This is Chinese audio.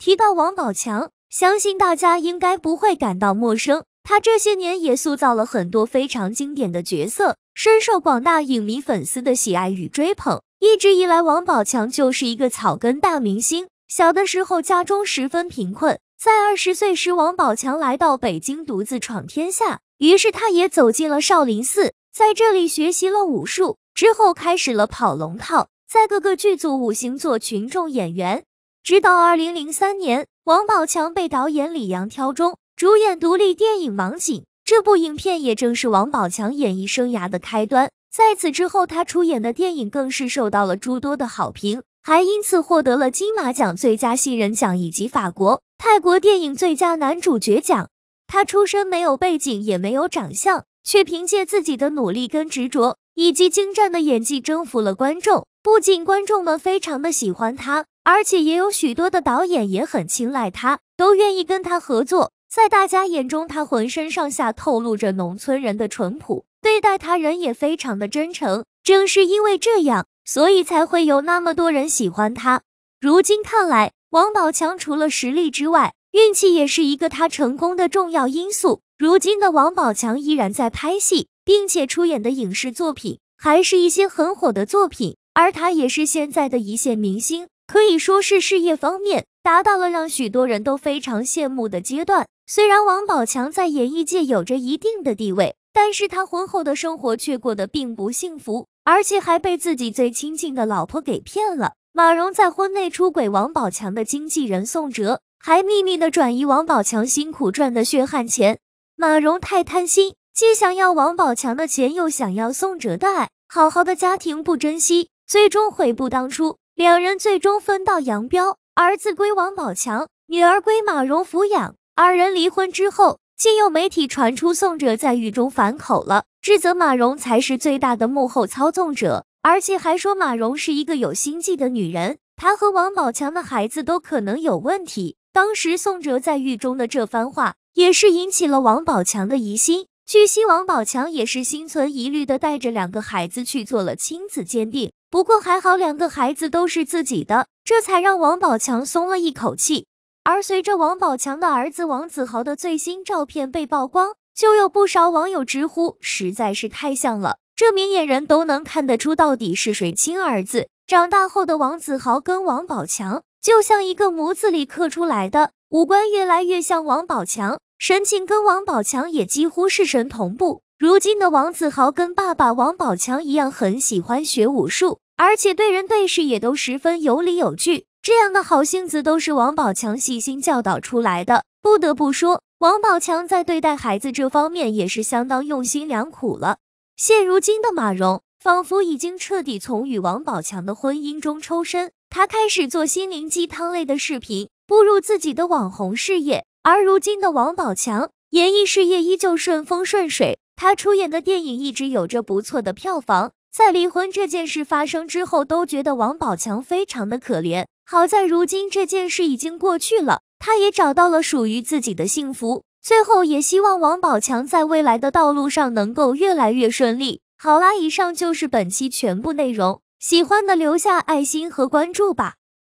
提到王宝强，相信大家应该不会感到陌生。他这些年也塑造了很多非常经典的角色，深受广大影迷粉丝的喜爱与追捧。一直以来，王宝强就是一个草根大明星。小的时候，家中十分贫困。在二十岁时，王宝强来到北京，独自闯天下。于是，他也走进了少林寺，在这里学习了武术，之后开始了跑龙套，在各个剧组、五行做群众演员。直到二零零三年，王宝强被导演李阳挑中主演独立电影《盲井》，这部影片也正是王宝强演艺生涯的开端。在此之后，他出演的电影更是受到了诸多的好评，还因此获得了金马奖最佳新人奖以及法国、泰国电影最佳男主角奖。他出身没有背景，也没有长相，却凭借自己的努力跟执着，以及精湛的演技征服了观众。不仅观众们非常的喜欢他。而且也有许多的导演也很青睐他，都愿意跟他合作。在大家眼中，他浑身上下透露着农村人的淳朴，对待他人也非常的真诚。正是因为这样，所以才会有那么多人喜欢他。如今看来，王宝强除了实力之外，运气也是一个他成功的重要因素。如今的王宝强依然在拍戏，并且出演的影视作品还是一些很火的作品，而他也是现在的一线明星。可以说是事业方面达到了让许多人都非常羡慕的阶段。虽然王宝强在演艺界有着一定的地位，但是他婚后的生活却过得并不幸福，而且还被自己最亲近的老婆给骗了。马蓉在婚内出轨，王宝强的经纪人宋哲还秘密的转移王宝强辛苦赚的血汗钱。马蓉太贪心，既想要王宝强的钱，又想要宋哲的爱，好好的家庭不珍惜，最终悔不当初。两人最终分道扬镳，儿子归王宝强，女儿归马蓉抚养。二人离婚之后，竟有媒体传出宋哲在狱中反口了，指责马蓉才是最大的幕后操纵者，而且还说马蓉是一个有心计的女人，她和王宝强的孩子都可能有问题。当时宋哲在狱中的这番话，也是引起了王宝强的疑心。据悉，王宝强也是心存疑虑的，带着两个孩子去做了亲子鉴定。不过还好，两个孩子都是自己的，这才让王宝强松了一口气。而随着王宝强的儿子王子豪的最新照片被曝光，就有不少网友直呼实在是太像了，这明眼人都能看得出到底是谁亲儿子。长大后的王子豪跟王宝强就像一个模子里刻出来的，五官越来越像王宝强，神情跟王宝强也几乎是神同步。如今的王子豪跟爸爸王宝强一样，很喜欢学武术，而且对人对事也都十分有理有据。这样的好性子都是王宝强细心教导出来的。不得不说，王宝强在对待孩子这方面也是相当用心良苦了。现如今的马蓉仿佛已经彻底从与王宝强的婚姻中抽身，她开始做心灵鸡汤类的视频，步入自己的网红事业。而如今的王宝强，演艺事业依旧顺风顺水。他出演的电影一直有着不错的票房，在离婚这件事发生之后，都觉得王宝强非常的可怜。好在如今这件事已经过去了，他也找到了属于自己的幸福。最后也希望王宝强在未来的道路上能够越来越顺利。好啦，以上就是本期全部内容，喜欢的留下爱心和关注吧。